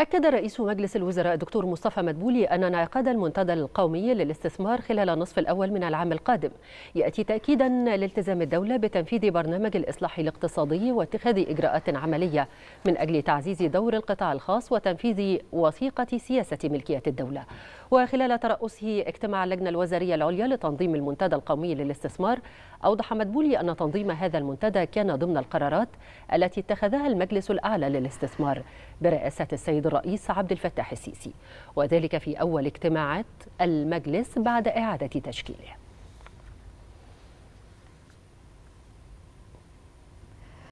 أكد رئيس مجلس الوزراء الدكتور مصطفى مدبولي أن انعقاد المنتدى القومي للاستثمار خلال النصف الأول من العام القادم يأتي تأكيدا لالتزام الدولة بتنفيذ برنامج الإصلاح الاقتصادي واتخاذ إجراءات عملية من أجل تعزيز دور القطاع الخاص وتنفيذ وثيقة سياسة ملكية الدولة وخلال ترأسه اجتماع اللجنة الوزارية العليا لتنظيم المنتدى القومي للاستثمار أوضح مدبولي أن تنظيم هذا المنتدى كان ضمن القرارات التي اتخذها المجلس الأعلى للاستثمار برئاسة السيد الرئيس عبد الفتاح السيسي وذلك في أول اجتماعات المجلس بعد إعادة تشكيله